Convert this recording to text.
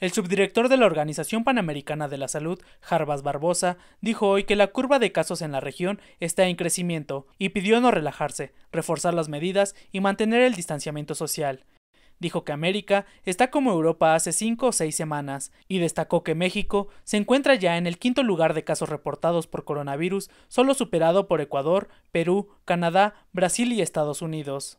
El subdirector de la Organización Panamericana de la Salud, Jarbas Barbosa, dijo hoy que la curva de casos en la región está en crecimiento y pidió no relajarse, reforzar las medidas y mantener el distanciamiento social. Dijo que América está como Europa hace cinco o seis semanas y destacó que México se encuentra ya en el quinto lugar de casos reportados por coronavirus, solo superado por Ecuador, Perú, Canadá, Brasil y Estados Unidos.